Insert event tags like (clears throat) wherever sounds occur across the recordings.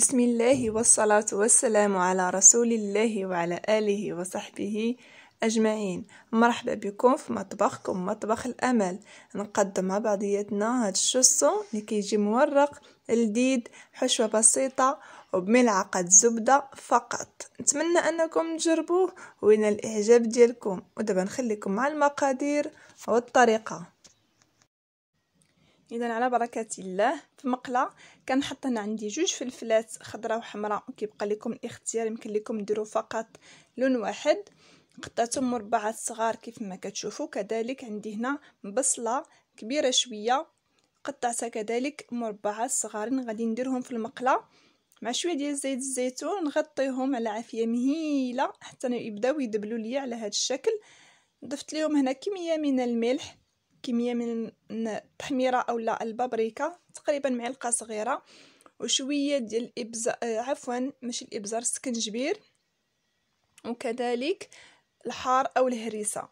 بسم الله والصلاة والسلام على رسول الله وعلى آله وصحبه أجمعين مرحبا بكم في مطبخكم مطبخ الأمل نقدم مع بعضياتنا هاد الشوسون اللي كيجي مورق لذيذ حشوة بسيطة وبملعقة زبدة فقط نتمنى أنكم تجربوه وين الإعجاب ديالكم ودابا نخليكم مع المقادير والطريقة اذا على بركه الله في مقله كنحط هنا عندي جوج فلفلات خضراء وحمراء وكيبقى لكم الاختيار يمكن لكم ديروا فقط لون واحد قطعتهم مربعات صغار كيف ما كتشوفوا كذلك عندي هنا بصله كبيره شويه قطعتها كذلك مربعات صغارين غادي نديرهم في المقله مع شويه ديال زيت الزيتون نغطيهم على عافيه مهيله حتى يبداو يدبلوا لي على هذا الشكل ضفت لهم هنا كميه من الملح كمية من التحميرة أو لا البابريكا تقريبا معلقة صغيرة وشوية ديال الإبزار آه، عفوا ماشي الإبزار السكنجبير وكذلك الحار أو الهريسة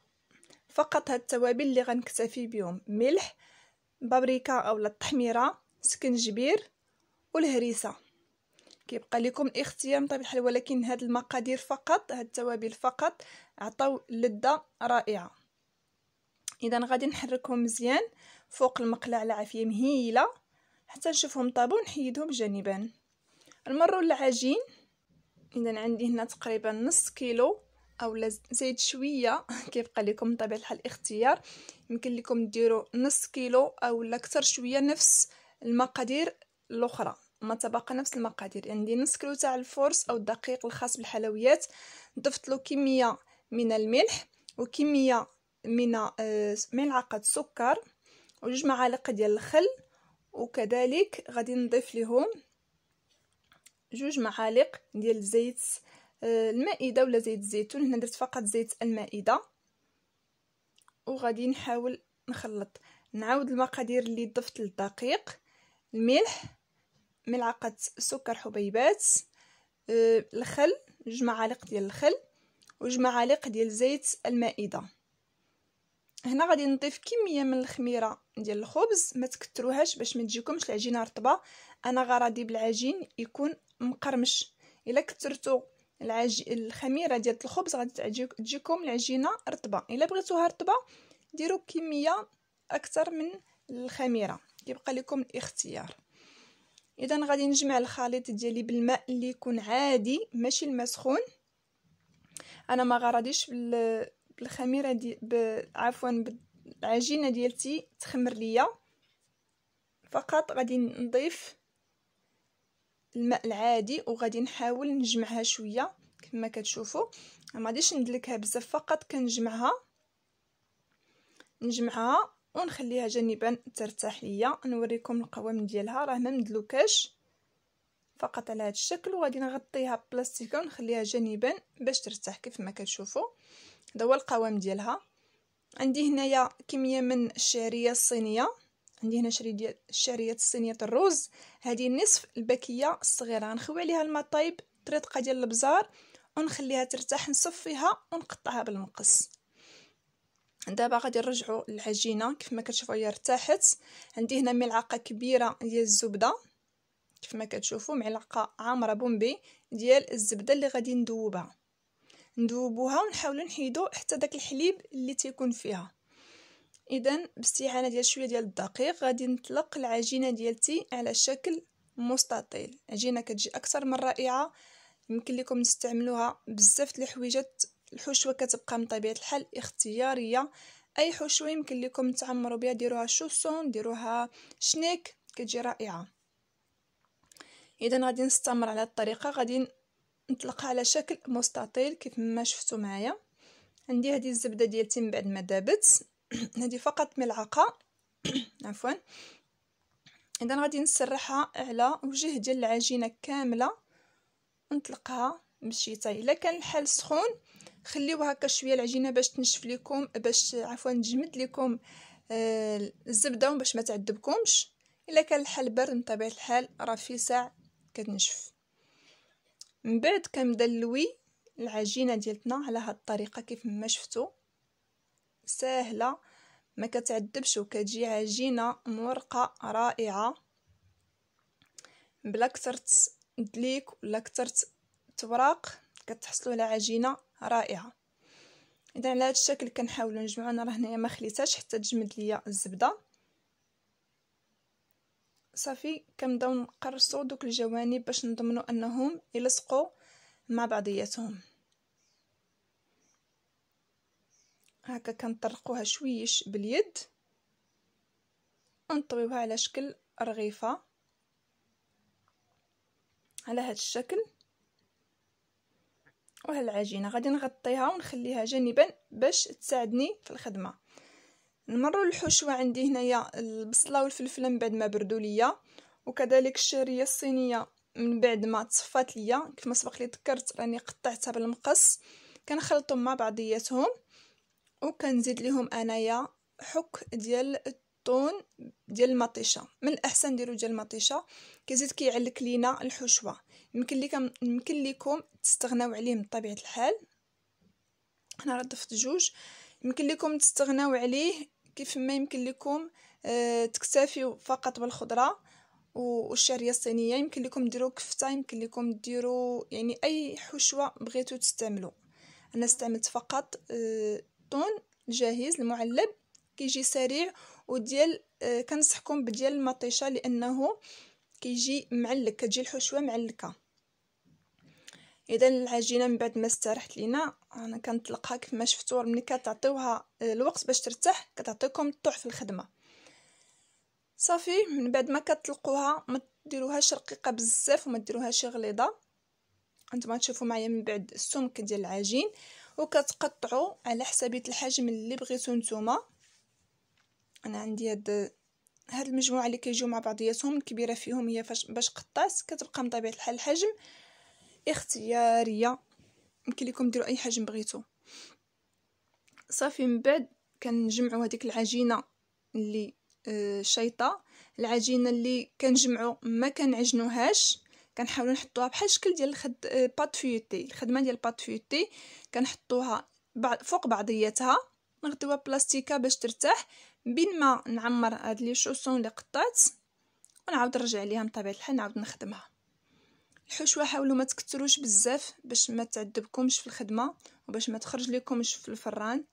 فقط هاد التوابل اللي غنكتفي بهم ملح بابريكا أو التحميرة سكنجبير والهريسة كيبقى لكم الاختيار بطبيعه الحال ولكن هاد المقادير فقط هاد التوابل فقط عطاو لذه رائعه اذا غادي نحركهم مزيان فوق المقلاة على عافيه مهيله حتى نشوفهم طابو ونحيدهم جانبا نمروا للعجين اذا عندي هنا تقريبا نص كيلو او زايد شويه (laughs) كيبقى لكم بطبيعه الحال الاختيار يمكن لكم ديروا نص كيلو او اكثر شويه نفس المقادير الاخرى ما تبقى نفس المقادير عندي نص كيلو تاع الفورس او الدقيق الخاص بالحلويات ضفت له كميه من الملح وكميه من آه، ملعقة سكر وجوج معالق ديال الخل وكذلك غادي نضيف لهم جوج معالق ديال زيت آه، المائدة ولا زيت الزيتون هنا درت فقط زيت المائدة وغادي نحاول نخلط نعاود المقادير اللي ضفت للدقيق الملح ملعقة سكر حبيبات آه، الخل جوج معالق ديال الخل وجوج معالق ديال زيت المائده هنا غادي نضيف كميه من الخميره ديال الخبز ما تكثروهاش باش ما تجيكمش العجينه رطبه انا غرضي بالعجين يكون مقرمش الا كثرتوا العج... الخميره ديال الخبز غادي تجيكم العجينه رطبه الا بغيتوها رطبه ديروا كميه اكثر من الخميره يبقى لكم الاختيار اذا غادي نجمع الخليط ديالي بالماء اللي يكون عادي ماشي الماء سخون انا ما غرضيش بالخميره دي ب... عفوا بالعجينه ديالتي تخمر ليا فقط غادي نضيف الماء العادي وغادي نحاول نجمعها شويه كما كتشوفوا ما غاديش ندلكها بزاف فقط كنجمعها نجمعها ونخليها جانبا ترتاح ليا نوريكم القوام ديالها راه ما مدلوكاش فقط على هذا الشكل وغادي نغطيها ببلاستيكه ونخليها جانبا باش ترتاح كيف ما كتشوفوا هذا هو القوام ديالها عندي هنايا كميه من الشعريه الصينيه عندي هنا ديال الشعريه الصينيه الروز هذه نصف الباكيه الصغيره نخوي عليها الماء طايب طريقه ديال البزار ونخليها ترتاح نصفيها ونقطعها بالمقص دابا غادي نرجعوا العجينه كيف ما كتشوفوا هي ارتاحت عندي هنا ملعقه كبيره ديال الزبده كيف ما كتشوفوا معلقه عامره بومبي ديال الزبده اللي غادي ندوبها نذوبوها ونحاولوا نحيدو حتى داك الحليب اللي تيكون فيها اذا باستعانه ديال شويه ديال الدقيق غادي نطلق العجينه ديالتي على شكل مستطيل عجينه كتجي اكثر من رائعه يمكن لكم تستعملوها بزاف الحويجات الحشوه كتبقى من طبيعه الحال اختياريه اي حشوه يمكن لكم تعمروا بها ديروها شوسون ديروها شنيك كتجي رائعه اذا غادي نستمر على الطريقه غادي نطلقها على شكل مستطيل كيف ما شفتوا معايا عندي هذه الزبده ديالتي من بعد ما دابت (clears throat) هذه فقط ملعقه (clears throat) عفوا اذا غادي نسرحها على وجه ديال العجينه كامله ونطلقها بالشيطه الا كان الحال سخون خليو هكا شويه العجينه باش تنشف لكم باش عفوا تجمد لكم آه الزبده باش ما تعذبكمش الا كان الحال بارد بطبيعه الحال راه في ساع كتنشف من بعد كندلوي العجينه ديالتنا على هاد الطريقه كيف ما شفتوا ساهله ما كتعذبش وكتجي عجينه مورقه رائعه بلا كثرت دليك ولا كثرت توراق كتحصلوا على عجينه رائعه اذا على هذا الشكل كنحاولوا نجمعوا انا راه هنايا ما خليتهاش حتى تجمد ليا الزبده صافي كنبداو نقرصو دوك الجوانب باش نضمنو انهم يلصقوا مع بعضياتهم هكا كنطرقوها شويش باليد ونطويوها على شكل رغيفه على هذا الشكل وهالعجينه غادي نغطيها ونخليها جانبا باش تساعدني في الخدمه نمروا الحشوه عندي هنايا البصله والفلفله من بعد ما بردوا ليا وكذلك الشعريه الصينيه من بعد ما تصفات ليا كيف ما سبق لي ذكرت راني قطعتها بالمقص كنخلطهم مع بعضياتهم وكنزيد لهم انايا حك ديال الطون ديال المطيشه من الاحسن ديروا ديال المطيشه كيزيد كيعلك لينا الحشوه يمكن لكم يمكن لكم تستغناو عليه من طبيعه الحال هنا ردفت جوج يمكن لكم تستغناو عليه كيف ما يمكن لكم آه، تكتفيو فقط بالخضره والشعريه الصينيه يمكن لكم ديروا كفته يمكن لكم ديروا يعني اي حشوه بغيتو تستعملوا انا استعملت فقط آه، طون جاهز المعلب كيجي سريع وديال آه، كنصحكم بديال المطيشه لانه كيجي معلك كتجي الحشوه معلكه اذا العجينه من بعد ما استرحت لينا انا كنطلقها كيف ما شفتوا ملي كتعطيوها الوقت باش ترتاح كتعطيكم الطوح في الخدمه صافي من بعد ما كتطلقوها ما ديروهاش رقيقه بزاف وما ديروهاش غليظه انتما تشوفوا معايا من بعد السمك ديال العجين وكتقطعوا على حسابيه الحجم اللي بغيتو نتوما انا عندي هاد هاد المجموعه اللي كيجيو مع بعضياتهم الكبيره فيهم هي فاش باش قطعت كتبقى بطبيعه الحال الحجم اختياريه يمكن لكم ديروا اي حجم بغيتو صافي من بعد كنجمعوا هذيك العجينه اللي آه، شيطه العجينه اللي كنجمعوا ما كنعجنوهاش كنحاولوا نحطوها بحال الشكل ديال الخد بات آه، فيوتي الخدمه ديال بات فيوتي كنحطوها فوق بعضياتها نغطيوها بلاستيكه باش ترتاح بين ما نعمر هاد لي شوسون اللي قطعت ونعاود نرجع ليها بطبيعه الحال نعاود نخدمها الحشوه حاولوا ما تكتروش بزاف باش ما تعذبكمش في الخدمه وباش ما تخرج لكمش في الفران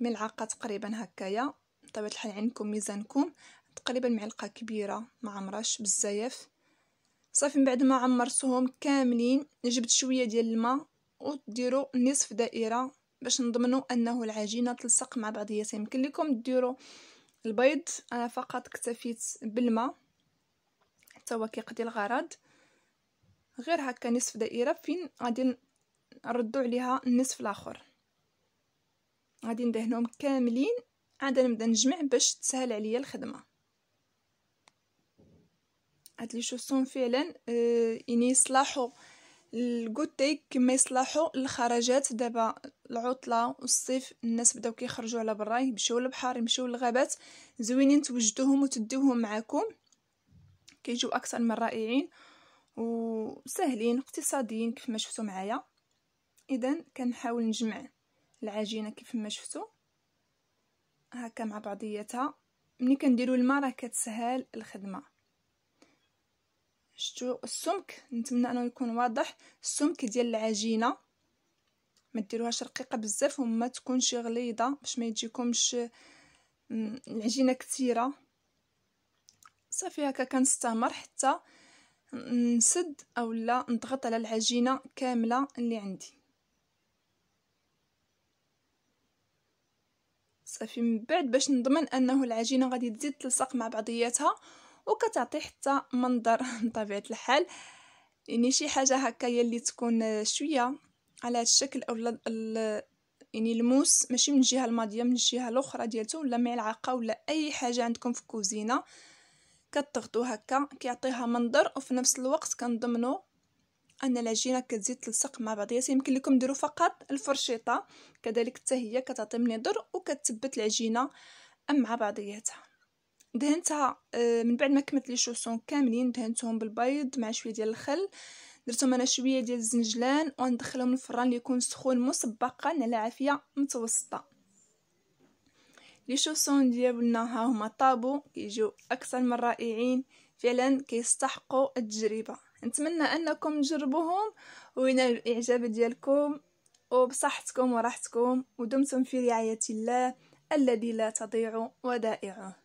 ملعقه تقريبا هكايا طبعا الحال عندكم ميزانكم تقريبا معلقه كبيره ما عمراش بزاف صافي من بعد ما عمرتهم كاملين جبت شويه ديال الماء وديروا نصف دائره باش نضمنوا انه العجينه تلصق مع بعضياتها يمكن لكم ديروا البيض انا فقط اكتفيت بالماء حتى هو كيقضي الغرض غير هكا نصف دائرة فين غادي نردو عليها النصف الاخر غادي ندهنهم كاملين عاد نبدا نجمع باش تسهل عليا الخدمه هاد لي شوسون فعلا آه، يعني يصلحوا الكوتي كما يصلحوا الخرجات دابا العطله والصيف الناس بداو كيخرجوا على برا يمشيو للبحر يمشيو للغابات زوينين توجدوهم وتديوهم معاكم كيجيو اكثر من رائعين وسهلين اقتصاديين كيف ما شفتوا معايا اذا كنحاول نجمع العجينه كيف ما شفتوا هكا مع بعضياتها ملي كنديروا الماء راه كتسهل الخدمه شتو السمك نتمنى انه يكون واضح السمك ديال العجينه ما ديروهاش رقيقه بزاف وما تكونش غليظه باش ما يجيكمش العجينه كثيره صافي هكا كنستمر حتى نسد او لا نضغط على العجينه كامله اللي عندي صافي من بعد باش نضمن انه العجينه غادي تزيد تلصق مع بعضياتها وكتعطي حتى منظر (laughs) طبيعه الحال يعني شي حاجه هكايا اللي تكون شويه على الشكل او يعني الموس ماشي من الجهه الماضيه من الجهه الاخرى ديالته ولا ملعقه ولا اي حاجه عندكم في الكوزينه كتغطو هكا كيعطيها منظر وفي نفس الوقت كنضمنو ان العجينه كتزيد تلصق مع بعضياتها يمكن لكم ديروا فقط الفرشيطه كذلك حتى هي كتعطي منظر وكتثبت العجينه مع بعضياتها دهنتها آه، من بعد ما كملت لي شوسون كاملين دهنتهم بالبيض مع شويه ديال الخل درتهم انا شويه ديال الزنجلان وندخلهم الفران اللي يكون سخون مسبقا على عافيه متوسطه لي شوسون ديالنا ها هما طابو كيجيو اكثر من رائعين فعلا كيستحقوا التجربه نتمنى انكم تجربوهم وينال الاعجاب ديالكم وبصحتكم وراحتكم ودمتم في رعايه الله الذي لا تضيع ودائعه